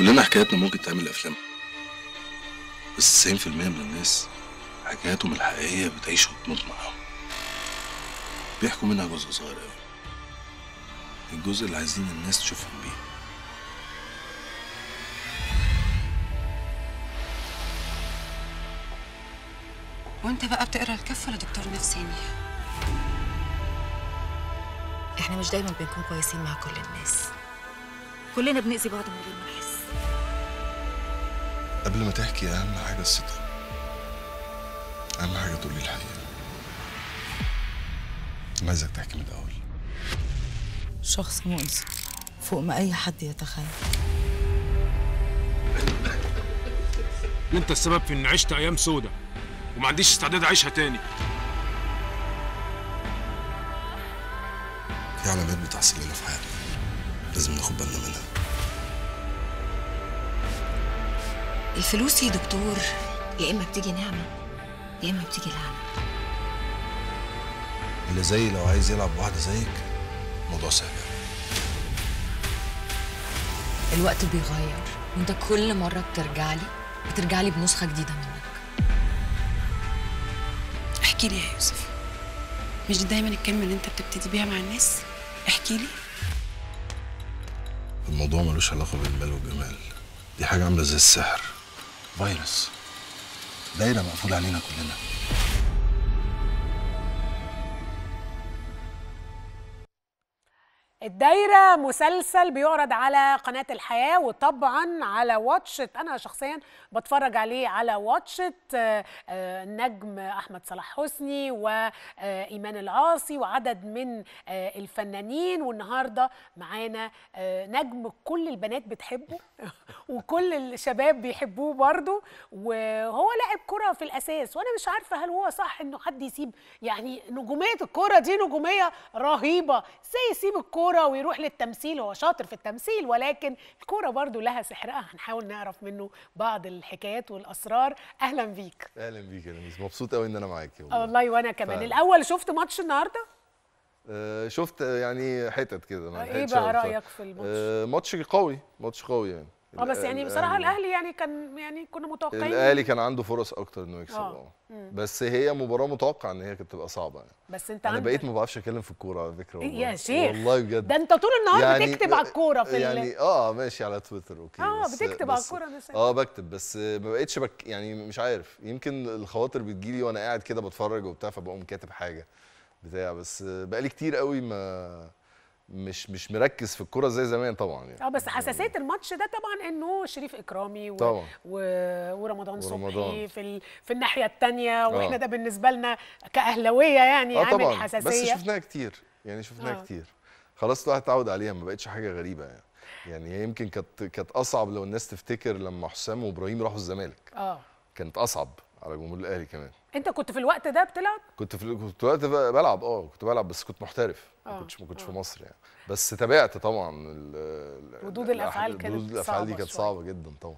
كلنا حكاياتنا ممكن تعمل افلام بس 90% من الناس حكاياتهم الحقيقيه بتعيش وتموت معاهم بيحكوا منها جزء صغير قوي الجزء اللي عايزين الناس تشوفهم بيه وانت بقى بتقرا الكف ولا دكتور نفساني؟ احنا مش دايما بنكون كويسين مع كل الناس كلنا بنأذي بعض من غير ما نحس قبل ما تحكي أهم حاجة الصدق أهم حاجة تقولي الحقيقة أنا عايزك تحكي من الأول شخص مؤذي فوق ما أي حد يتخيل أنت السبب في إني عشت أيام سودة وما عنديش استعداد أعيشها تاني في علامات بتحصل لنا في حياتنا لازم ناخد بالنا منها الفلوس يا دكتور يا اما بتيجي نعمه يا اما بتيجي لعنه اللي زي لو عايز يلعب واحده زيك موضوع سهل الوقت بيغير وانت كل مره بترجع لي بترجع لي بنسخه جديده منك احكي لي يا يوسف مش دايما الكلمه اللي انت بتبتدي بيها مع الناس احكي لي الموضوع ملوش علاقه بالمال والجمال دي حاجه عامله زي السحر فيروس دايرة مقفولة علينا كلنا الدايرة مسلسل بيعرض على قناة الحياة وطبعا على واتشت أنا شخصيا بتفرج عليه على واتشت النجم آه، آه، أحمد صلاح حسني وإيمان آه، العاصي وعدد من الفنانين والنهاردة معانا نجم كل البنات بتحبه وكل الشباب بيحبوه برضه وهو لاعب كره في الاساس وانا مش عارفه هل هو صح انه حد يسيب يعني نجوميه الكوره دي نجوميه رهيبه ازاي يسيب الكوره ويروح للتمثيل هو شاطر في التمثيل ولكن الكوره برضه لها سحرها هنحاول نعرف منه بعض الحكايات والاسرار اهلا بيك اهلا بيك يا لميس مبسوط قوي ان انا معاك والله والله وانا كمان ف... طيب. الاول شفت ماتش النهارده آه، شفت يعني حتت كده ايه بقى رايك في الماتش آه، ماتش قوي ماتش قوي يعني اه بس يعني بصراحه الاهلي يعني كان يعني كنا متوقعين الاهلي كان عنده فرص اكتر انه يكسب اه, آه. بس هي مباراه متوقع ان هي كانت تبقى صعبه يعني بس انت انا عندك... بقيت ما بعرفش اتكلم في الكوره على فكره إيه، والله يا شيخ والله بجد ده انت طول النهار يعني بتكتب على الكوره في يعني اه ماشي على تويتر اوكي اه بتكتب على الكوره بس اه بكتب بس ما بقتش بك يعني مش عارف يمكن الخواطر بتجيلي وانا قاعد كده بتفرج وبتاع فبقوم كاتب حاجه بتاع بس بقالي كتير قوي ما مش مش مركز في الكره زي زمان طبعا يعني اه بس حساسيه يعني. الماتش ده طبعا انه شريف اكرامي و... طبعا. و... ورمضان, ورمضان صبحي في ال... في الناحيه الثانيه اه. واحنا ده بالنسبه لنا كاهلاويه يعني آه عامل حساسيه بس شفناها كتير يعني شفناها آه. كتير خلاص الواحد اتعود عليها ما بقتش حاجه غريبه يعني يعني يمكن كانت كانت اصعب لو الناس تفتكر لما حسام وابراهيم راحوا الزمالك اه كانت اصعب على جمهور الاهلي كمان انت كنت في الوقت ده بتلعب كنت في كنت في الوقت ده بلعب اه كنت بلعب بس كنت محترف ما آه، كنتش ما كنتش في آه. مصر يعني بس تابعت طبعا ردود الافعال كانت ردود الافعال دي كانت صعبه جدا طبعا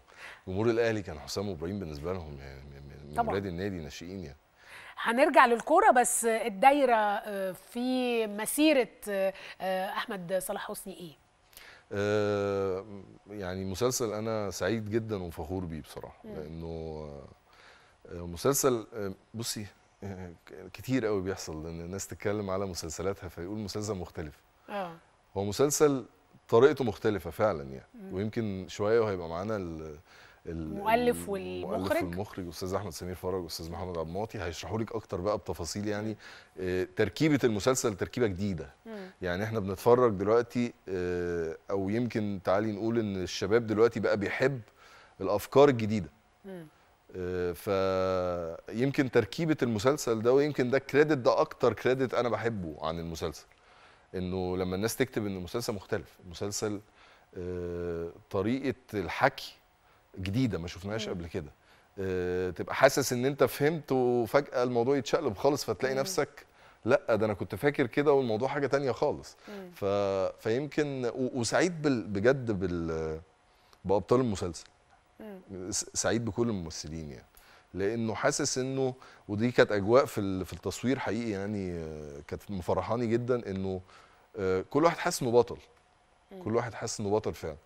جمهور الاهلي كان حسام وابراهيم بالنسبه لهم يعني من ولاد النادي ناشئين يعني هنرجع للكوره بس الدايره آه، في مسيره احمد صلاح حسني ايه يعني مسلسل انا سعيد جدا وفخور بيه بصراحه لانه مسلسل آه، بصي آه، كتير قوي بيحصل ان الناس تتكلم على مسلسلاتها فيقول مسلسل مختلف اه هو مسلسل طريقته مختلفه فعلا يعني مم. ويمكن شويه وهيبقى معانا المؤلف والمخرج المؤلف والمخرج استاذ احمد سمير فرج واستاذ محمد عبد المعطي هيشرحوا لك اكتر بقى بتفاصيل يعني آه، تركيبه المسلسل تركيبه جديده مم. يعني احنا بنتفرج دلوقتي او يمكن تعالي نقول ان الشباب دلوقتي بقى بيحب الافكار الجديده مم. فيمكن تركيبه المسلسل ده ويمكن ده كريدت ده اكتر كريدت انا بحبه عن المسلسل انه لما الناس تكتب ان المسلسل مختلف المسلسل آه، طريقه الحكي جديده ما شفناهاش قبل كده آه، تبقى حاسس ان انت فهمت وفجاه الموضوع يتشقلب خالص فتلاقي نفسك لا ده انا كنت فاكر كده والموضوع حاجه تانية خالص ف... فيمكن وسعيد بال... بجد بال... بابطال المسلسل سعيد بكل الممثلين يعني لانه حاسس انه ودي كانت اجواء في في التصوير حقيقي يعني كانت مفرحاني جدا انه آه، كل واحد حاسس انه بطل كل واحد حاسس انه بطل فعلا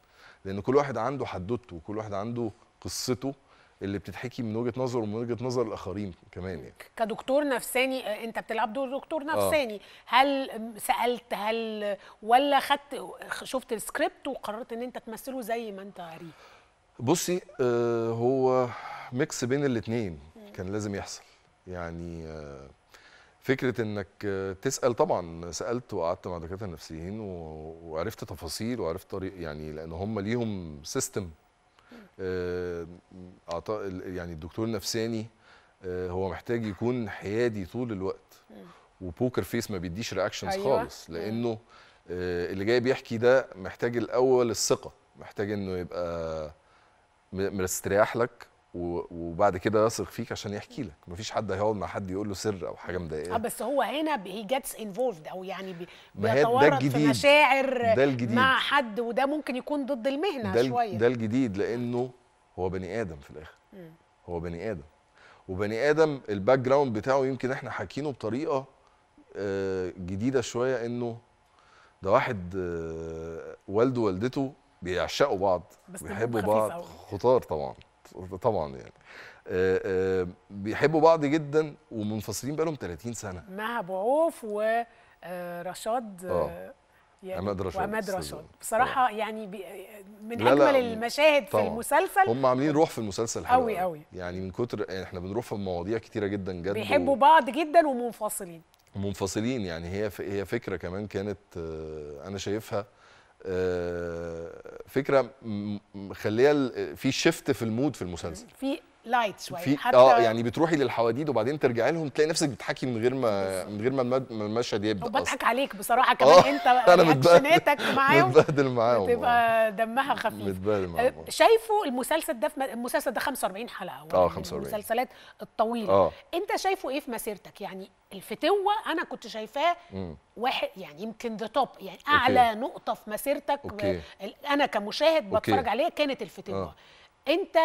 لان كل واحد عنده حدوته وكل واحد عنده قصته اللي بتتحكي من وجهه نظره ومن وجهه نظر الاخرين كمان يعني كدكتور نفساني آه، انت بتلعب دور دكتور آه. نفساني آه. هل سالت هل ولا خدت شفت السكريبت وقررت ان انت تمثله زي ما انت قريه بصي آه هو ميكس بين الاثنين كان لازم يحصل يعني آه، فكره انك آه، تسال طبعا سالت وقعدت مع دكاتره نفسيين وعرفت تفاصيل وعرفت طريق يعني لان هم ليهم سيستم آه، يعني الدكتور النفساني هو محتاج يكون حيادي طول الوقت وبوكر فيس ما بيديش رياكشنز أيوة. خالص لانه اللي جاي بيحكي ده محتاج الاول الثقه محتاج انه يبقى مستريح لك وبعد كده يثق فيك عشان يحكي لك مفيش حد هيقعد مع حد يقول له سر او حاجه مضايقاه اه بس هو هنا هي جيتس انفولفد او يعني بيتورط في مشاعر ده الجديد. مع حد وده ممكن يكون ضد المهنه ده شويه ده الجديد لانه هو بني ادم في الاخر هو بني ادم وبني ادم الباك جراوند بتاعه يمكن احنا حاكينه بطريقه آه، جديده شويه انه ده واحد آه، والده ووالدته بيعشقوا بعض بيحبوا بعض خطار طبعا طبعا يعني آآ آه، آآ آه، بيحبوا بعض جدا ومنفصلين بقالهم 30 سنه مهب بعوف ورشاد آه. آه. يعني عماد رشاد وعماد رشاد بصراحه يعني آه. يعني من اجمل لا المشاهد طبعا. في المسلسل هم عاملين روح في المسلسل حلو قوي قوي يعني من كتر يعني احنا بنروح في مواضيع كتيره جدا جد بيحبوا و... بعض جدا ومنفصلين منفصلين يعني هي هي فكره كمان كانت انا شايفها آه، فكره مخليه في شيفت في المود في المسلسل في لايت شويه في حتى اه يعني بتروحي للحواديد وبعدين ترجعي لهم تلاقي نفسك بتحكي من غير ما من غير ما المشهد يبدا وبضحك عليك بصراحه آه، كمان آه انت انا متبهدل معاهم متبهدل معاهم بتبقى دمها آه، خفيف متبهدل آه، معاهم شايفه المسلسل ده المسلسل ده 45 حلقه اه 45 المسلسلات الطويله آه. انت شايفه ايه في مسيرتك يعني الفتوه انا كنت شايفاه واحد يعني يمكن ذا توب يعني اعلى أوكي. نقطه في مسيرتك أوكي. انا كمشاهد بتفرج عليها كانت الفتوه آه. انت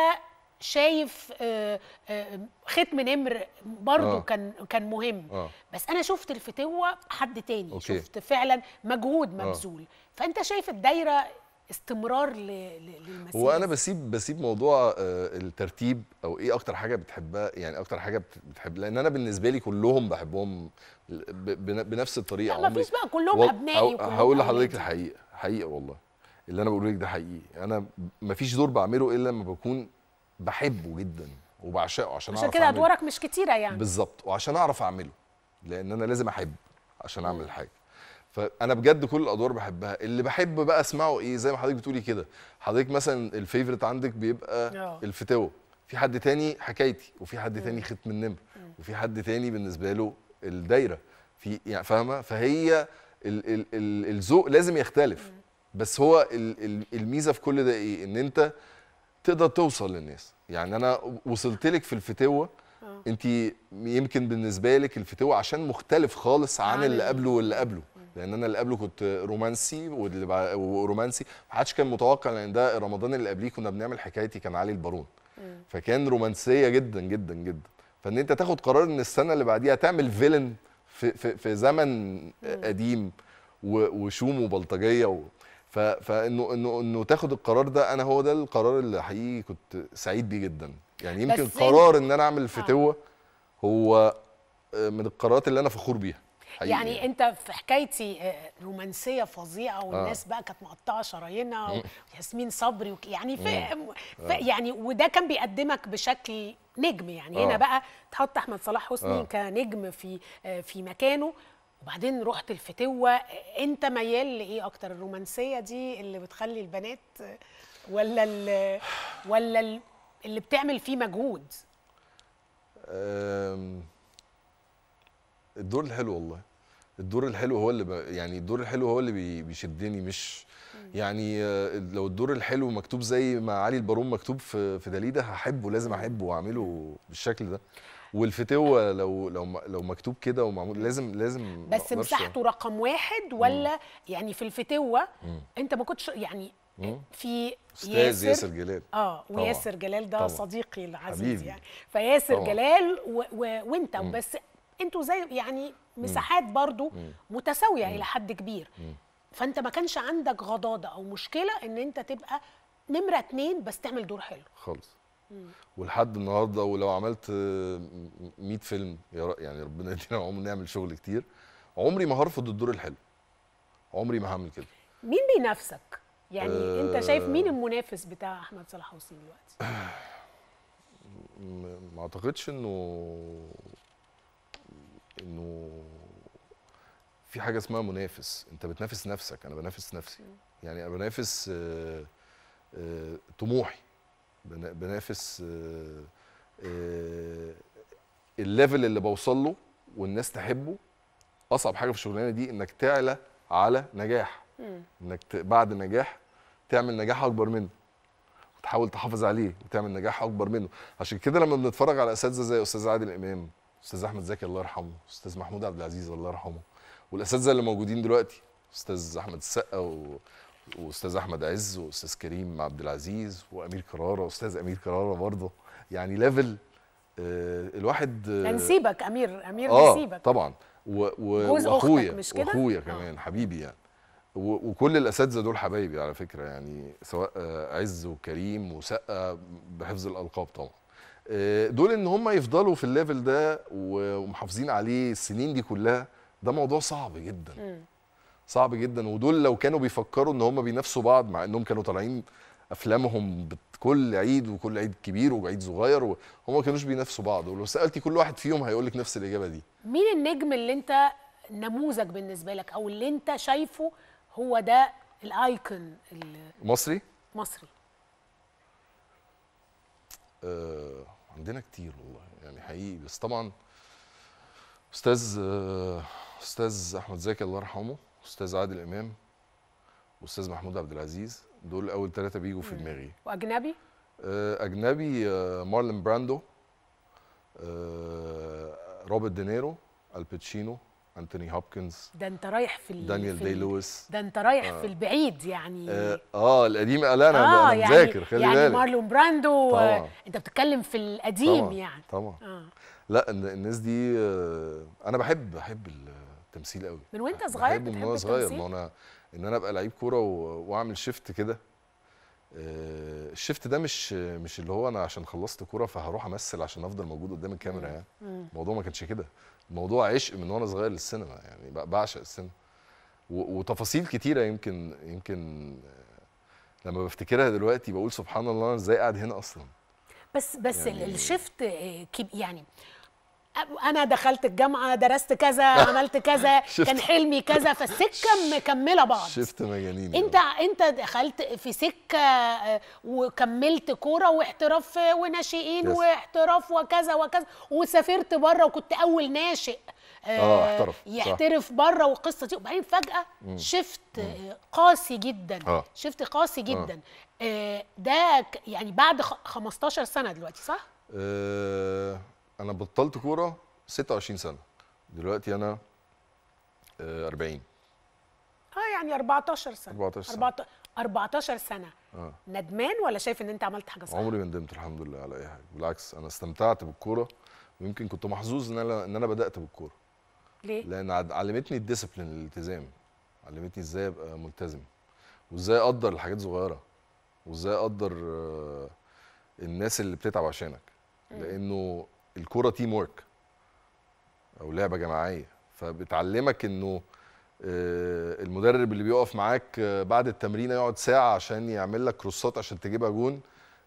شايف آه، آه، ختم نمر برضه آه. كان كان مهم آه. بس انا شفت الفتوه حد تاني أوكي. شفت فعلا مجهود آه. مبذول آه. فانت شايف الدايره استمرار للمسيرة هو انا بسيب بسيب موضوع الترتيب او ايه اكتر حاجه بتحبها يعني اكتر حاجه بتحب لان انا بالنسبه لي كلهم بحبهم بنفس الطريقه لا مفيش بقى كلهم و... ابنائي هقول لحضرتك الحقيقه حقيقه والله اللي انا بقوله لك ده حقيقي انا مفيش دور بعمله الا لما بكون بحبه جدا وبعشقه عشان عشان كده ادوارك مش كتيره يعني بالظبط وعشان اعرف اعمله لان انا لازم احب عشان اعمل الحاجه فانا بجد كل الادوار بحبها اللي بحب بقى اسمعه ايه زي ما حضرتك بتقولي كده حضرتك مثلا الفيفوريت عندك بيبقى آه. الفتاوى في حد تاني حكايتي وفي حد تاني ختم النمر وفي حد تاني بالنسبه له الدايره في يعني فاهمه فهي الذوق لازم يختلف بس هو الميزه في كل ده ايه ان انت تقدر توصل للناس يعني انا وصلت لك في الفتوه آه. انت يمكن بالنسبه لك الفتوه عشان مختلف خالص عن اللي قبله واللي قبله لان انا اللي قبله كنت رومانسي واللي ورومانسي محدش كان متوقع لان ده رمضان اللي قبليه كنا بنعمل حكايتي كان علي البارون فكان رومانسيه جدا جدا جدا فان انت تاخد قرار ان السنه اللي بعديها تعمل فيلن في, في, في زمن قديم وشوم وبلطجيه ف... فانه انه انه تاخد القرار ده انا هو ده القرار اللي حقيقي كنت سعيد بيه جدا يعني يمكن قرار ان انا اعمل فتوه آه. هو آه، من القرارات اللي انا فخور بيها حقيقي. يعني, يعني. انت في حكايتي آه، رومانسيه فظيعه والناس آه. بقى كانت مقطعه شرايينها وياسمين صبري وك... يعني ف... ف... يعني وده كان بيقدمك بشكل نجم يعني آه. هنا بقى تحط احمد صلاح حسني آه. كنجم في في مكانه وبعدين رحت الفتوه انت ميال لايه اكتر الرومانسيه دي اللي بتخلي البنات ولا ولا اللي بتعمل فيه مجهود الدور الحلو والله الدور الحلو هو اللي ب... يعني الدور الحلو هو اللي بيشدني مش يعني آه، لو الدور الحلو مكتوب زي ما علي البارون مكتوب في في دليده هحبه لازم احبه واعمله بالشكل ده والفتوه لو لو لو مكتوب كده ومعمول لازم لازم بس مساحته رقم واحد ولا مم. يعني في الفتوه مم. انت ما كنتش يعني في استاذ ياسر, ياسر جلال اه وياسر طبعا. جلال ده طبعا. صديقي العزيز حبيبي. يعني فياسر طبعا. جلال و... و... وانت مم. بس انتوا زي يعني مساحات برضو متساويه الى حد كبير مم. فانت ما كانش عندك غضاضه او مشكله ان انت تبقى نمره اتنين بس تعمل دور حلو خالص ولحد النهارده ولو عملت 100 فيلم يا يعني ربنا يدينا عمر نعمل شغل كتير عمري ما هرفض الدور الحلو عمري ما هعمل كده مين بينافسك يعني أه انت شايف مين آه. المنافس بتاع احمد صلاح حسين دلوقتي ما اعتقدش انه انه في حاجه اسمها منافس انت بتنافس نفسك انا بنافس نفسي يعني انا بنافس آه، آه، طموحي بنافس آه، آه، الليفل اللي بوصل له والناس تحبه اصعب حاجه في الشغلانه دي انك تعلى على نجاح انك بعد نجاح تعمل نجاح اكبر منه وتحاول تحافظ عليه وتعمل نجاح اكبر منه عشان كده لما بنتفرج على اساتذه زي استاذ عادل امام استاذ احمد زكي الله يرحمه استاذ محمود عبد العزيز الله يرحمه والاساتذه اللي موجودين دلوقتي استاذ احمد السقا واستاذ احمد عز واستاذ كريم عبد العزيز وامير كراره واستاذ امير كراره برضه يعني ليفل آه، الواحد آه، نسيبك امير امير آه طبعا واخويا واخويا كمان آه. حبيبي يعني وكل الاساتذه دول حبايبي على فكره يعني سواء عز وكريم وسقا بحفظ الالقاب طبعا دول ان هم يفضلوا في الليفل ده ومحافظين عليه السنين دي كلها ده موضوع صعب جدا صعب جدا ودول لو كانوا بيفكروا ان هم بينافسوا بعض مع انهم كانوا طالعين افلامهم كل عيد وكل عيد كبير وعيد صغير وهم ما كانوش بينافسوا بعض ولو سالتي كل واحد فيهم هيقول لك نفس الاجابه دي مين النجم اللي انت نموذج بالنسبه لك او اللي انت شايفه هو ده الايكون مصري مصري آه عندنا كتير والله يعني حقيقي بس طبعا استاذ آه استاذ احمد زكي الله يرحمه استاذ عادل امام واستاذ محمود عبد العزيز دول اول ثلاثه بيجوا في دماغي واجنبي آه، اجنبي آه، مارلين براندو آه، روبرت دينيرو الباتشينو انتوني هوبكنز ده انت رايح في دانيال دي لويس ده انت رايح آه. في البعيد يعني اه, آه القديم لا انا آه انا يعني مذاكر يعني خلي يعني بالك يعني مارلون براندو طبعا. انت بتتكلم في القديم طبعا. يعني طبعا آه. لا الناس دي آه انا بحب بحب تمثيل قوي من وانت يعني صغير بحبه من وانا صغير ما انا ان انا ابقى لعيب كوره واعمل شيفت كده الشيفت آه، ده مش مش اللي هو انا عشان خلصت كوره فهروح امثل عشان افضل موجود قدام الكاميرا يعني الموضوع ما كانش كده الموضوع عشق من وانا صغير للسينما يعني بعشق السينما وتفاصيل كتيره يمكن يمكن آه، لما بفتكرها دلوقتي بقول سبحان الله انا ازاي قاعد هنا اصلا بس بس يعني الشيفت آه، يعني انا دخلت الجامعه درست كذا عملت كذا كان حلمي كذا فالسكه مكمله بعض شفت مجانين انت يعني. انت دخلت في سكه آه، وكملت كوره واحتراف وناشئين واحتراف وكذا وكذا وسافرت بره وكنت اول ناشئ اه, آه، احترف يحترف بره والقصه دي وبعدين فجاه شفت قاسي جدا آه. شفت قاسي جدا آه. آه ده يعني بعد 15 سنه دلوقتي صح؟ آه انا بطلت كوره 26 سنه دلوقتي انا 40 آه،, اه يعني 14 سنه 14 سنه 14 سنه آه. ندمان ولا شايف ان انت عملت حاجه صح عمري ما ندمت الحمد لله على اي حاجه بالعكس انا استمتعت بالكوره ويمكن كنت محظوظ ان انا ان انا بدات بالكوره ليه لان علمتني الديسيبلين الالتزام علمتني ازاي ابقى ملتزم وازاي اقدر الحاجات الصغيره وازاي اقدر آه، الناس اللي بتتعب عشانك لانه الكوره تيم ورك او لعبه جماعيه فبتعلمك انه آه، المدرب اللي بيقف معاك آه، بعد التمرين يقعد ساعه عشان يعمل لك كروسات عشان تجيبها جون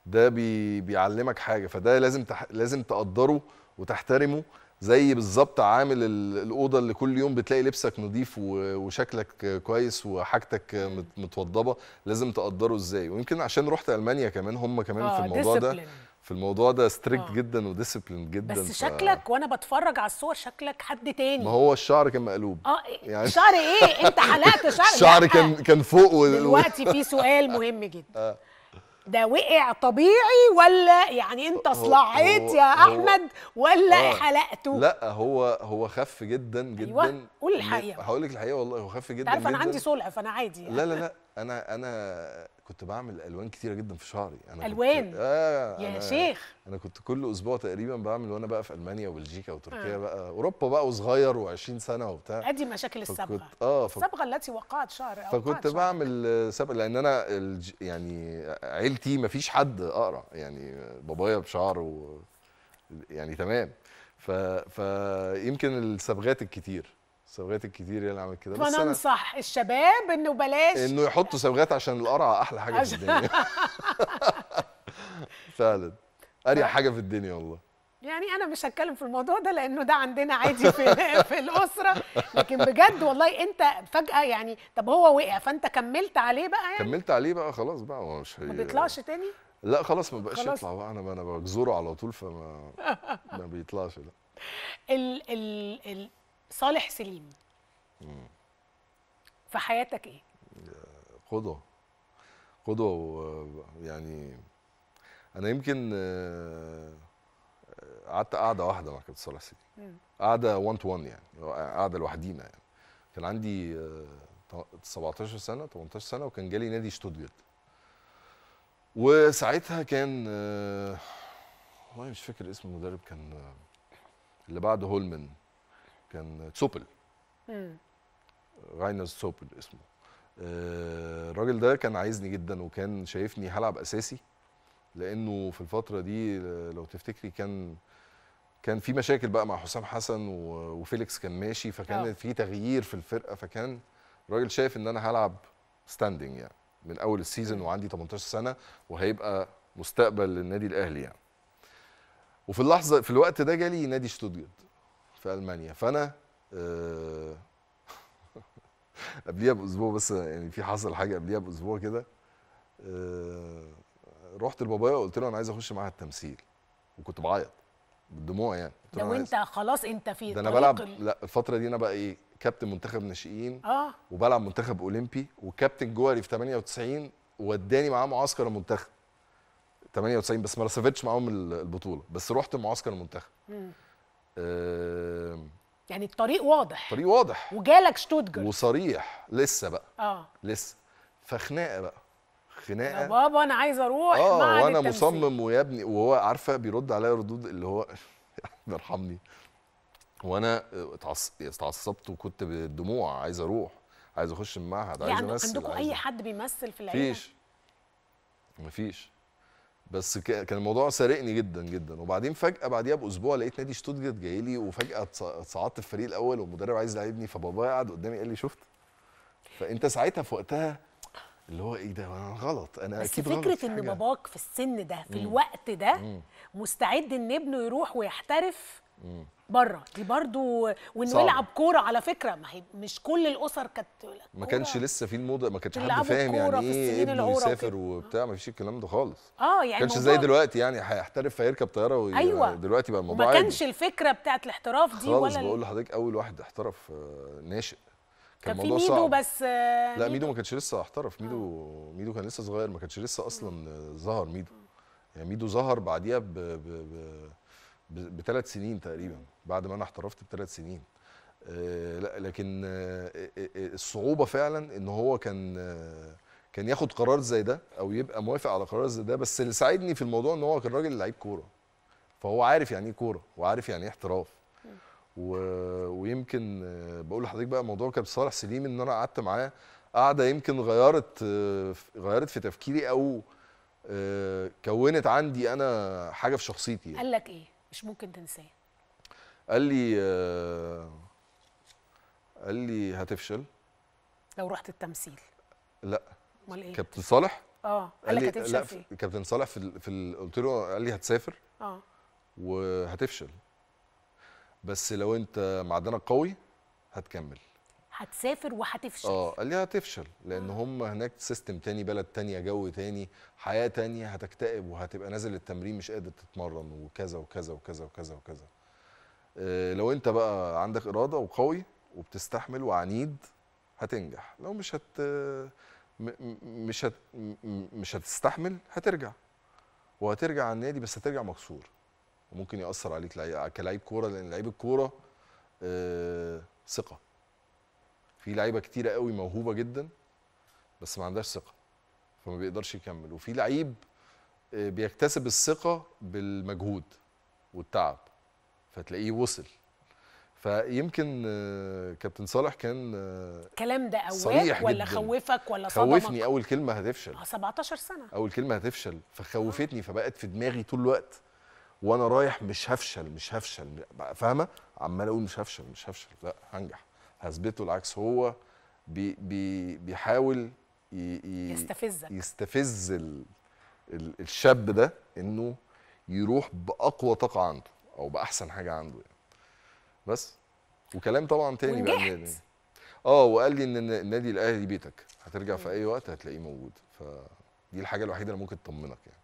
ده بي بيعلمك حاجه فده لازم تح لازم تقدره وتحترمه زي بالظبط عامل الاوضه اللي كل يوم بتلاقي لبسك نظيف وشكلك كويس وحاجتك متوضبه لازم تقدره ازاي ويمكن عشان رحت المانيا كمان هم كمان آه في الموضوع ده في الموضوع ده ستريكت آه. جدا وديسيبلين جدا بس ف... شكلك وانا بتفرج على الصور شكلك حد تاني ما هو الشعر كان مقلوب اه يعني شعر ايه انت حلقت شعر الشعر كان كان فوق و... دلوقتي في سؤال مهم جدا آه. ده وقع طبيعي ولا يعني انت صلعيت يا احمد ولا آه. حلقته لا هو هو خف جدا أيوة، جدا أيوة. قول الحقيقه هقول لك الحقيقه والله هو خف جدا عارف انا عندي صلع فانا عادي يعني. لا لا يعني. لا انا انا كنت بعمل الوان كتيره جدا في شعري انا الوان كنت... آه يا أنا... شيخ انا كنت كل اسبوع تقريبا بعمل وانا بقى في المانيا وبلجيكا وتركيا آه. بقى اوروبا بقى وصغير و20 سنه وبتاع ادي مشاكل الصبغه فكنت... اه ف... الصبغه التي وقعت شعر فكنت شعر. بعمل صبغه لان انا الج... يعني عيلتي ما فيش حد اقرع يعني بابايا بشعر و... يعني تمام ف... فيمكن الصبغات الكتير صبغات الكتير هي اللي عملت كده بس انا انصح الشباب انه بلاش انه يحطوا صبغات عشان القرعه احلى حاجه في الدنيا فعلا اريح حاجه في الدنيا والله يعني انا مش هتكلم في الموضوع ده لانه ده عندنا عادي في في الاسره لكن بجد والله انت فجاه يعني طب هو وقع فانت كملت عليه بقى يعني كملت عليه بقى خلاص بقى هو مش ما بيطلعش تاني لا خلاص ما بقاش يطلع بقى انا انا بجزره على طول فما ما بيطلعش لا ال ال ال صالح سليم في حياتك ايه قدوه قدوه يعني انا يمكن آه، قعدت قعده واحده مع كابتن صالح سليم قعده 1 تو 1 يعني قعده لوحدينا يعني كان عندي 17 آه، سنه 18 سنه وكان جالي نادي شتوتجارت وساعتها كان آه، والله مش فاكر اسم المدرب كان اللي بعد هولمن كان تسوبل راينر تسوبل اسمه آه، الراجل ده كان عايزني جدا وكان شايفني هلعب اساسي لانه في الفتره دي لو تفتكري كان كان في مشاكل بقى مع حسام حسن وفيليكس كان ماشي فكان اه. في تغيير في الفرقه فكان الراجل شايف ان انا هلعب ستاندنج يعني من اول السيزون وعندي 18 سنه وهيبقى مستقبل للنادي الاهلي يعني وفي اللحظه في الوقت ده جالي نادي شتوتجارت في المانيا فانا أه قبليها باسبوع بس يعني في حصل حاجه قبليها باسبوع كده أه رحت لبابايا وقلت له انا عايز اخش معاها التمثيل وكنت بعيط بالدموع يعني ده وانت خلاص انت في ده انا بلعب لا الفتره دي انا بقى ايه كابتن منتخب ناشئين اه وبلعب منتخب اولمبي وكابتن جوهري في 98 وداني معاه معسكر المنتخب 98 بس ما سافرتش معاهم البطوله بس رحت معسكر المنتخب يعني الطريق واضح الطريق واضح وجالك شتوتجارت وصريح لسه بقى اه لسه فخناقه بقى خناقه يا بابا انا عايز اروح اه وانا التمثيل. مصمم ويا ابني وهو عارفه بيرد عليا ردود اللي هو يرحمني وانا اتعصبت وكنت بالدموع عايز اروح عايز اخش المعهد عايز يعني امثل عندكم اي حد بيمثل في العيله مفيش مفيش بس كان الموضوع سارقني جدا جدا وبعدين فجاه بعديها باسبوع لقيت نادي شتوتجارت جاي لي وفجاه اتصعدت الفريق الاول والمدرب عايز يلعبني فبابايا قعد قدامي قال لي شفت فانت ساعتها في وقتها اللي هو ايه ده انا غلط انا بس اكيد فكره غلط ان باباك في السن ده في مم. الوقت ده مم. مستعد ان ابنه يروح ويحترف بره دي برضو وانه يلعب كوره على فكره ما هي مش كل الاسر كانت ما كانش لسه في الموضه ما كانش حد فاهم يعني ايه ابنه يسافر وبتاع ما فيش الكلام ده خالص اه يعني ما كانش زي دلوقتي يعني هيحترف فيركب طياره وي... أيوة. دلوقتي بقى الموضوع ما كانش الفكره بتاعت الاحتراف دي خالص ولا بقول لحضرتك اول واحد احترف آه، ناشئ كان, كان في ميدو صعب. بس آه، لا ميدو ما كانش لسه احترف ميدو آه. ميدو كان لسه صغير ما كانش لسه اصلا ظهر ميدو يعني ميدو ظهر بعديها ب... ب... ب... بثلاث سنين تقريبا بعد ما انا احترفت بثلاث سنين آه، لا لكن آه، آه، الصعوبه فعلا ان هو كان كان ياخد قرار زي ده او يبقى موافق على قرار زي ده بس اللي ساعدني في الموضوع ان هو كان راجل لعيب كوره فهو عارف يعني ايه كوره وعارف يعني ايه احتراف و... ويمكن بقول لحضرتك بقى موضوع كابتن صالح سليم ان انا قعدت معاه قعده يمكن غيرت غيرت في تفكيري او كونت عندي انا حاجه في شخصيتي يعني. قال لك ايه مش ممكن تنساه قال لي آه قال لي هتفشل لو رحت التمثيل لا امال ايه كابتن صالح اه قال لك هتفشل في إيه؟ كابتن صالح في في قلت له قال لي هتسافر اه وهتفشل بس لو انت معدنك قوي هتكمل هتسافر وهتفشل اه قال لي هتفشل لان هم هناك سيستم تاني بلد تانيه جو تاني حياه تانيه هتكتئب وهتبقى نازل التمرين مش قادر تتمرن وكذا وكذا وكذا وكذا وكذا إيه لو انت بقى عندك اراده وقوي وبتستحمل وعنيد هتنجح لو مش هت مش هت مش هتستحمل هترجع وهترجع على النادي بس هترجع مكسور وممكن ياثر عليك كلاعب كوره لان لعيب الكوره آه، ثقه في لعيبه كتيره قوي موهوبه جدا بس ما عندهاش ثقه فما بيقدرش يكمل وفي لعيب آه، بيكتسب الثقه بالمجهود والتعب فتلاقيه وصل فيمكن آه، كابتن صالح كان الكلام آه، ده قواك ولا جداً. خوفك ولا صدمك خوفني اول كلمه هتفشل 17 سنه اول كلمه هتفشل فخوفتني فبقت في دماغي طول الوقت وانا رايح مش هفشل مش هفشل فاهمه عمال اقول مش هفشل مش هفشل لا هنجح هثبته العكس هو بي بي بيحاول يستفزك يستفز ال ال الشاب ده انه يروح باقوى طاقه عنده او باحسن حاجه عنده يعني. بس وكلام طبعا تاني بقى اه وقال لي ان النادي الاهلي بيتك هترجع في اي وقت هتلاقيه موجود فدي الحاجه الوحيده اللي ممكن تطمنك يعني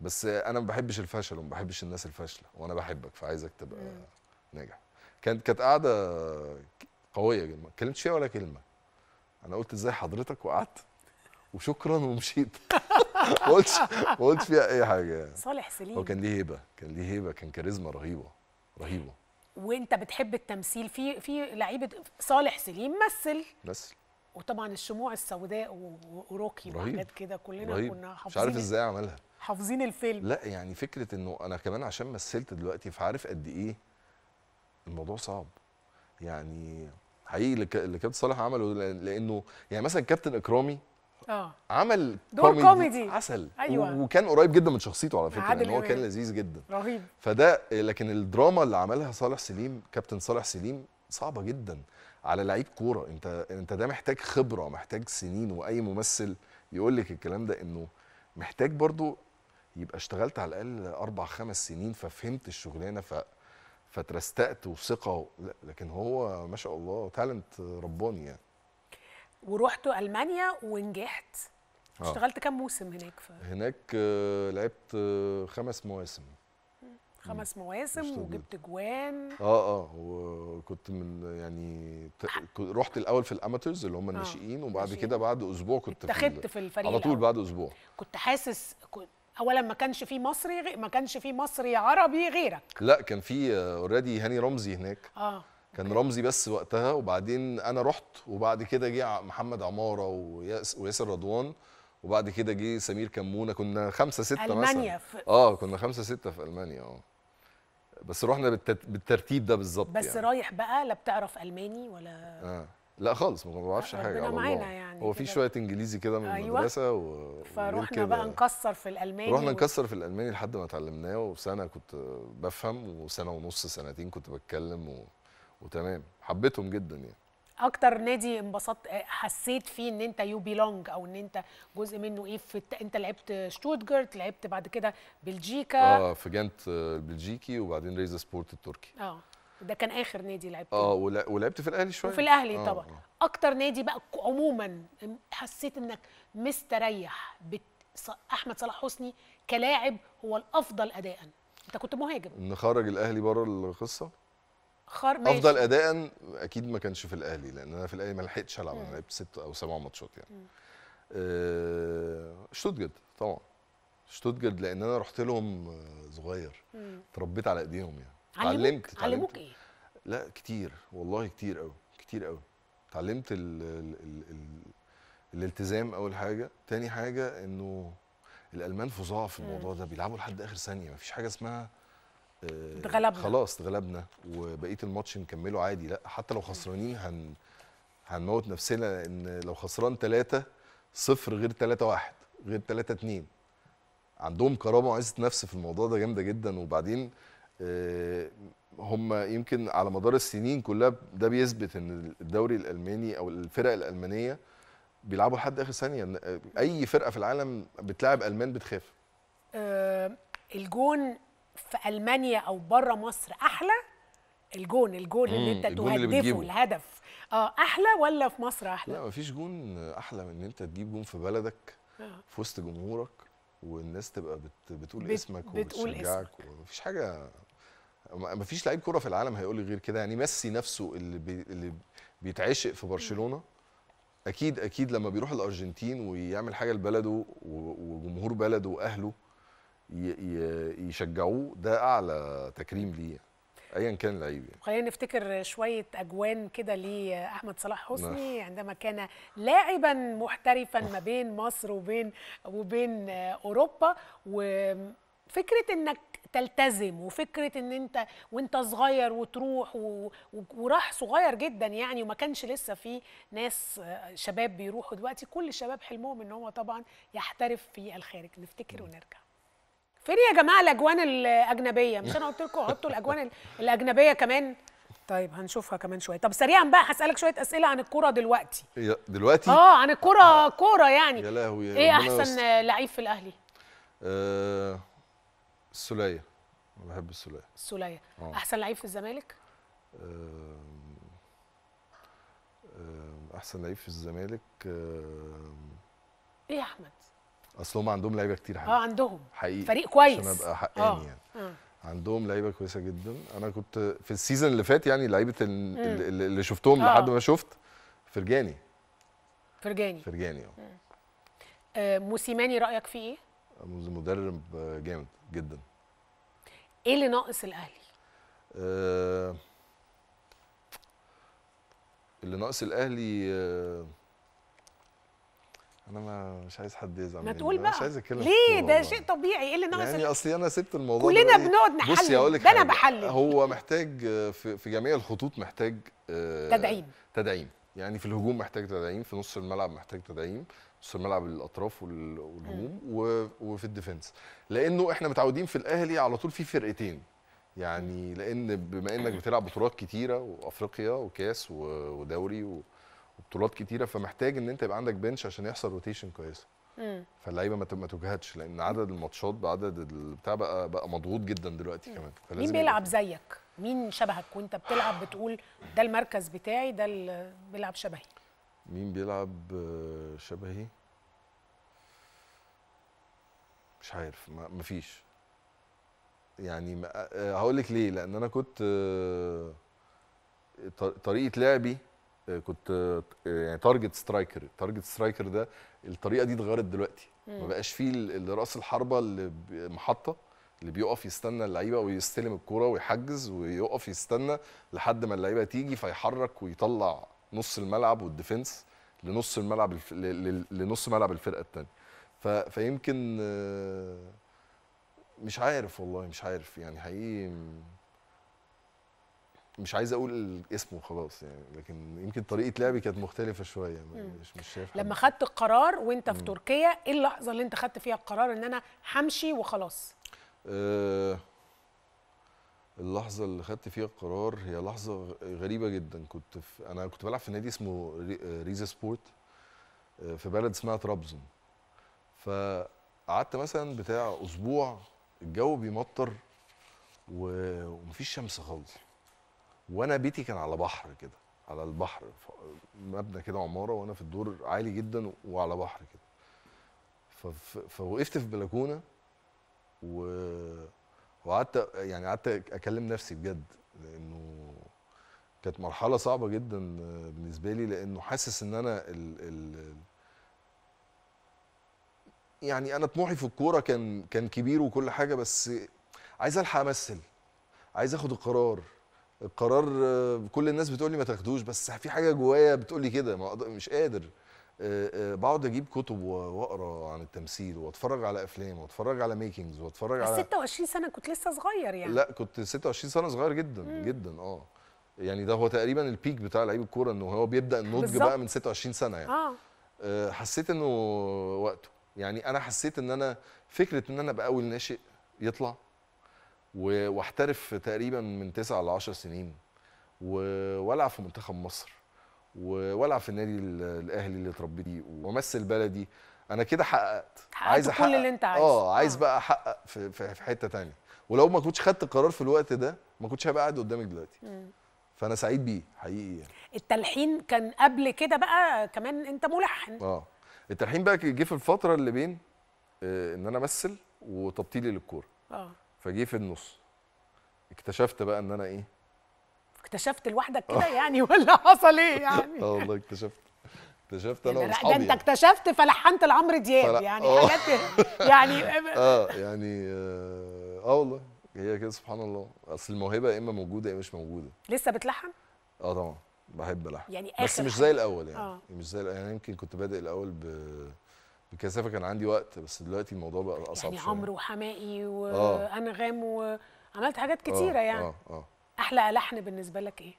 بس انا ما بحبش الفشل وما بحبش الناس الفاشله وانا بحبك فعايزك تبقى ناجح كانت كانت قاعده قويه جدا ما اتكلمتش فيها ولا كلمه انا قلت ازاي حضرتك وقعدت وشكرا ومشيت ما قلتش ما قلتش فيها اي حاجه يعني صالح سليم هو كان ليه هيبه كان ليه هيبه كان كاريزما رهيبه رهيبه وانت بتحب التمثيل في في لعيبه صالح سليم مثل مثل وطبعا الشموع السوداء وروكي وحاجات كده كلنا رهيب. كنا حافظين مش عارف ازاي عملها حافظين الفيلم لا يعني فكره انه انا كمان عشان مثلت دلوقتي فعارف قد ايه الموضوع صعب يعني حقيقي اللي كابتن صالح عمله لانه يعني مثلا كابتن اكرامي اه عمل دور كوميدي, كوميدي عسل أيوة. وكان قريب جدا من شخصيته على فكره ان هو كان لذيذ جدا رهيب فده لكن الدراما اللي عملها صالح سليم كابتن صالح سليم صعبه جدا على لعيب كوره انت انت ده محتاج خبره محتاج سنين واي ممثل يقول لك الكلام ده انه محتاج برضو يبقى اشتغلت على الاقل اربع خمس سنين ففهمت الشغلانه ف فترستقت وثقه لكن هو ما شاء الله تالنت رباني يعني ورحت المانيا ونجحت آه. اشتغلت كام موسم هناك ف... هناك آه، لعبت آه، خمس مواسم خمس مواسم وجبت جوان اه اه وكنت من يعني رحت الاول في الاماتورز اللي هم الناشئين وبعد كده بعد اسبوع كنت اتخذت في, في الفريق على طول بعد اسبوع كنت حاسس كنت اولا ما كانش في مصري غي... ما كانش في مصري عربي غيرك لا كان في اوريدي هاني رمزي هناك اه كان رمزي بس وقتها وبعدين انا رحت وبعد كده جه محمد عماره وياسر رضوان وبعد كده جه سمير كمونه كنا خمسه سته ألمانيا مثلا المانيا في... اه كنا خمسه سته في المانيا اه بس رحنا بالترتيب ده بالظبط بس يعني. رايح بقى لا بتعرف الماني ولا آه. لا خالص ما بعرفش حاجه على الله يعني هو في شويه انجليزي كده من أيوة. المدرسه و... فروحنا بقى نكسر في الالماني رحنا و... نكسر في الالماني لحد ما اتعلمناه وسنه كنت بفهم وسنه ونص سنتين كنت بتكلم و... وتمام حبيتهم جدا يعني اكتر نادي انبسطت آه، حسيت فيه ان انت يو بيلونج او ان انت جزء منه ايه في الت... انت لعبت شتوتجارت لعبت بعد كده بلجيكا اه في جنت البلجيكي آه، وبعدين ريزا سبورت التركي اه ده كان اخر نادي لعبته اه ولعبت في الاهلي شويه وفي الاهلي آه طبعا اكتر نادي بقى عموما حسيت انك مستريح بت... احمد صلاح حسني كلاعب هو الافضل اداء انت كنت مهاجم نخرج الاهلي بره القصه خار افضل اداء اكيد ما كانش في الاهلي لان انا في الاهلي ما لحقتش العب انا لعبت ست او سبع ماتشات يعني م. آه شتوتجارت طبعا شتوتجارت لان انا رحت لهم آه، صغير اتربيت على ايديهم يعني علموك علموك ايه؟ لا كتير والله كتير قوي كتير قوي اتعلمت الالتزام اول حاجه تاني حاجه انه الالمان فظاع في الموضوع ده بيلعبوا لحد اخر ثانيه مفيش حاجه اسمها آه، اتغلبنا خلاص اتغلبنا وبقيه الماتش نكمله عادي لا حتى لو خسرانين هن هنموت نفسنا ان لو خسران 3 0 غير 3 1 غير 3 2 عندهم كرامه وعزه نفس في الموضوع ده جامده جدا وبعدين آه، هم يمكن على مدار السنين كلها ده بيثبت ان الدوري الالماني او الفرق الالمانيه بيلعبوا لحد اخر ثانيه اي فرقه في العالم بتلاعب المان بتخاف آه الجون في المانيا او بره مصر احلى الجون الجون اللي انت تهدفه الهدف اه احلى ولا في مصر احلى لا مفيش جون احلى من ان انت تجيب جون في بلدك آه. في وسط جمهورك والناس تبقى بت... بتقول بت... اسمك بتقول وبتشجعك اسمك. ومفيش حاجه ما فيش لعيب كوره في العالم هيقول لي غير كده يعني ميسي نفسه اللي بي اللي بيتعشق في برشلونه اكيد اكيد لما بيروح الارجنتين ويعمل حاجه لبلده وجمهور بلده واهله يشجعوه ده اعلى تكريم ليه يعني، ايا كان لعيب يعني. خلينا نفتكر شويه اجوان كده لاحمد صلاح حسني نعم. عندما كان لاعبا محترفا ما بين مصر وبين وبين اوروبا و فكره انك تلتزم وفكره ان انت وانت صغير وتروح و... وراح صغير جدا يعني وما كانش لسه في ناس آه، شباب بيروحوا دلوقتي كل الشباب حلمهم ان هو طبعا يحترف في الخارج نفتكر ونرجع فين يا جماعه الاجوان الاجنبيه مش انا قلت لكم حطوا الاجوان الاجنبيه كمان طيب هنشوفها كمان شويه طب سريعا بقى هسالك شويه اسئله عن الكوره دلوقتي دلوقتي اه عن الكوره آه. كوره يعني يا لهوي ايه احسن لعيب في الاهلي آه السوليه انا بحب السوليه السوليه احسن لعيب في الزمالك احسن لعيب في الزمالك ايه يا احمد اصل هم عندهم لعيبه كتير حقيقي اه عندهم حقيقي فريق كويس عشان ابقى حقاني آه. يعني أوه. عندهم لعيبه كويسه جدا انا كنت في السيزون اللي فات يعني لعيبه اللي شفتهم آه. لحد ما شفت فرجاني فرجاني فرجاني اه, آه، موسيماني رايك فيه ايه مدرب جامد جدا ايه اللي ناقص الاهلي آه اللي ناقص الاهلي آه انا ما مش عايز حد يزعل ما تقول بقى مش عايز اتكلم ليه ده شيء طبيعي ايه اللي ناقص يعني اصل انا سبت الموضوع كلنا بنقعد نحلل بصي هقول لك انا بحلل هو محتاج آه، في جميع الخطوط محتاج آه تدعيم تدعيم يعني في الهجوم محتاج تدعيم في نص الملعب محتاج تدعيم نص الملعب الاطراف والهجوم وفي الديفنس لانه احنا متعودين في الاهلي على طول في فرقتين يعني لان بما انك بتلعب بطولات كتيره وافريقيا وكاس ودوري وبطولات كتيره فمحتاج ان انت يبقى عندك بنش عشان يحصل روتيشن كويس فاللعيبه ما تجهدش لان عدد الماتشات بعدد البتاع بقى بقى مضغوط جدا دلوقتي كمان مين بيلعب زيك؟ مين شبهك وانت بتلعب بتقول ده المركز بتاعي ده اللي بيلعب شبهي؟ مين بيلعب آه، شبهي مش عارف مفيش يعني آه، هقول لك ليه لان انا كنت آه، طريقه لعبي كنت يعني تارجت سترايكر تارجت سترايكر ده الطريقه دي اتغيرت دلوقتي ما بقاش فيه راس الحربه اللي محطه اللي بيقف يستنى اللعيبه ويستلم الكوره ويحجز ويقف يستنى لحد ما اللعيبه تيجي فيحرك ويطلع نص الملعب والديفنس لنص الملعب الف... لنص ملعب الفرقه الثانيه ف... فيمكن آه، مش عارف والله مش عارف يعني حقيقي مش عايز اقول اسمه خلاص يعني لكن يمكن طريقه لعبي كانت مختلفه شويه مش مش شايف لما خدت القرار وانت في مم. تركيا ايه اللحظه اللي انت خدت فيها القرار ان انا همشي وخلاص أه اللحظه اللي خدت فيها القرار هي لحظه غريبه جدا كنت في انا كنت بلعب في نادي اسمه ريزا سبورت آه، في بلد اسمها طرابزون فقعدت مثلا بتاع اسبوع الجو بيمطر ومفيش شمس خالص وانا بيتي كان على بحر كده على البحر مبنى كده عماره وانا في الدور عالي جدا وعلى بحر كده فوقفت في بلكونه و وقعدت يعني قعدت اكلم نفسي بجد لانه كانت مرحله صعبه جدا بالنسبه لي لانه حاسس ان انا الـ الـ يعني انا طموحي في الكوره كان كان كبير وكل حاجه بس عايز الحق امثل عايز اخد القرار القرار كل الناس بتقول لي ما تاخدوش بس في حاجه جوايا بتقول لي كده مش قادر آه، آه، بقعد اجيب كتب واقرا عن التمثيل واتفرج على افلام واتفرج على ميكنجز واتفرج على 26 سنه كنت لسه صغير يعني لا كنت 26 سنه صغير جدا مم. جدا اه يعني ده هو تقريبا البيك بتاع لعيب الكوره انه هو بيبدا النضج بقى من 26 سنه يعني آه. آه حسيت انه وقته يعني انا حسيت ان انا فكره ان انا ابقى اول ناشئ يطلع واحترف تقريبا من 9 ل 10 سنين والعب في منتخب مصر والعب في النادي الاهلي اللي اتربيت فيه وامثل بلدي انا كده حققت عايز احقق كل اللي انت عايزه اه عايز آه. بقى احقق في, في, في حته ثانيه ولو ما كنتش خدت القرار في الوقت ده ما كنتش هبقى قاعد قدامك دلوقتي فانا سعيد بيه حقيقي يعني. التلحين كان قبل كده بقى كمان انت ملحن اه التلحين بقى جه في الفتره اللي بين آه، ان انا امثل وتبطيلي للكوره اه فجه في النص اكتشفت بقى ان انا ايه اكتشفت لوحدك كده آه. يعني ولا حصل ايه يعني؟ اه والله اكتشفت اكتشفت انا يعني واصحابي ده انت يعني. اكتشفت فلحنت لعمرو دياب يعني أوه. حاجات يعني اه يعني, آه،, يعني، آه،, اه والله هي كده سبحان الله اصل الموهبه يا اما موجوده يا مش موجوده لسه بتلحن؟ اه طبعا بحب الحن يعني بس مش زي الاول يعني آه. مش زي يعني يمكن كنت بادئ الاول ب بكثافه كان عندي وقت بس دلوقتي الموضوع بقى اصعب يعني عمرو وحماقي وانغام وعملت حاجات كتيره آه. يعني اه اه احلى لحن بالنسبه لك ايه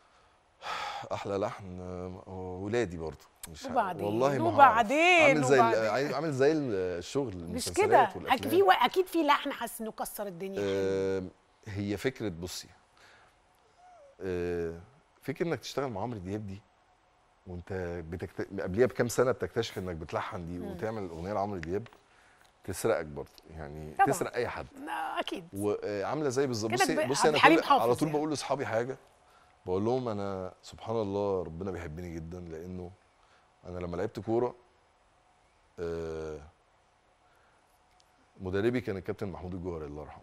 احلى لحن آه، ولادي برضه مش وبعدين والله ما وبعدين عامل زي وبعدين. عامل زي الشغل مش كده اكيد في اكيد في لحن حاسس انه كسر الدنيا أه هي فكره بصي أه فكره انك تشتغل مع عمرو دياب دي وانت بتكت... قبليها بكام سنه بتكتشف انك بتلحن دي وتعمل اغنيه لعمرو دياب تسرقك برضه يعني طبعا. تسرق اي حد اكيد وعامله زي بالظبط بصي بصي انا كل على طول يعني. بقول لاصحابي حاجه بقول لهم انا سبحان الله ربنا بيحبني جدا لانه انا لما لعبت كوره آه، مدربي كان الكابتن محمود الجوهري الله يرحمه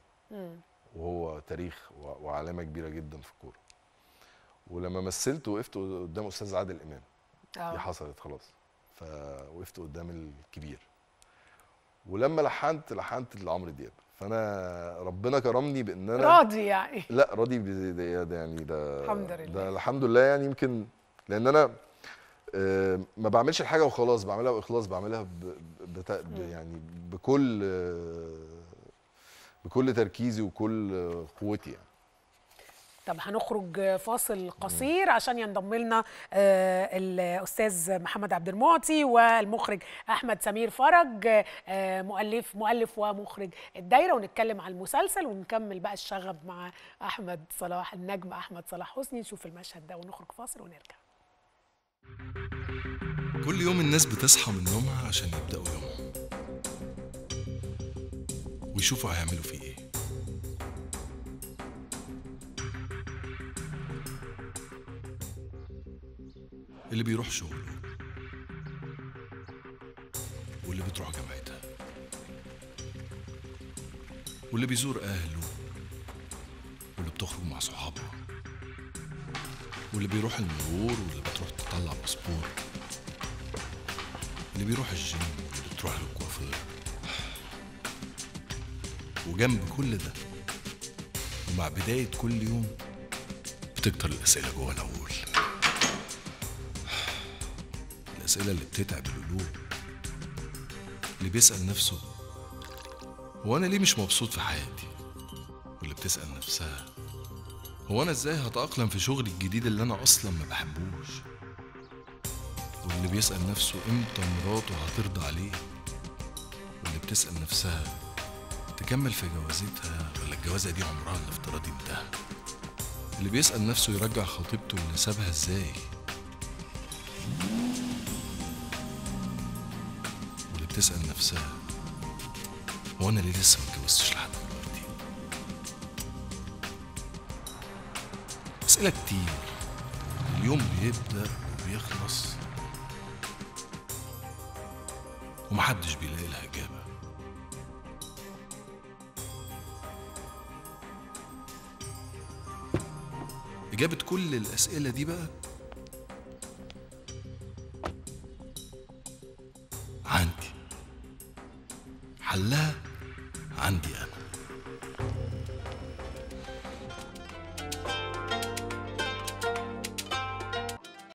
وهو تاريخ وعلامه كبيره جدا في الكوره ولما مثلت وقفت قدام استاذ عادل امام دي آه. حصلت خلاص فوقفت قدام الكبير ولما لحنت لحنت لعمرو دياب فانا ربنا كرمني بان انا راضي يعني لا راضي ده يعني ده الحمد لله ده الحمد لله يعني يمكن لان انا آه، ما بعملش الحاجه وخلاص بعملها باخلاص بعملها ب... يعني بكل آه، بكل تركيزي وكل قوتي يعني طب هنخرج فاصل قصير عشان ينضم لنا آه، الاستاذ محمد عبد المعطي والمخرج احمد سمير فرج آه، مؤلف مؤلف ومخرج الدايره ونتكلم على المسلسل ونكمل بقى الشغب مع احمد صلاح النجم احمد صلاح حسني نشوف المشهد ده ونخرج فاصل ونرجع كل يوم الناس بتصحى من نومها عشان يبداوا يومهم ويشوفوا هيعملوا فيه ايه اللي بيروح شغله واللي بتروح جامعتها واللي بيزور أهله واللي بتخرج مع صحابها واللي بيروح المرور واللي بتروح تطلع باسبور اللي بيروح الجيم واللي بتروح للكوافير وجنب كل ده ومع بداية كل يوم بتكتر الأسئلة جوه الأول الأسئلة اللي بتتعب القلوب اللي بيسأل نفسه هو أنا ليه مش مبسوط في حياتي واللي بتسأل نفسها هو أنا إزاي هتأقلم في شغلي الجديد اللي أنا أصلا ما بحبوش واللي بيسأل نفسه إمتى مراته هترضى عليه واللي بتسأل نفسها تكمل في جوازتها ولا الجوازة دي عمرها الافتراضي انتهى اللي بيسأل نفسه يرجع خطيبته اللي سابها ازاي تسأل نفسها هو أنا ليه لسه متجوزتش لحد دلوقتي؟ أسئلة كتير اليوم بيبدأ وبيخلص ومحدش بيلاقي لها إجابة إجابة كل الأسئلة دي بقى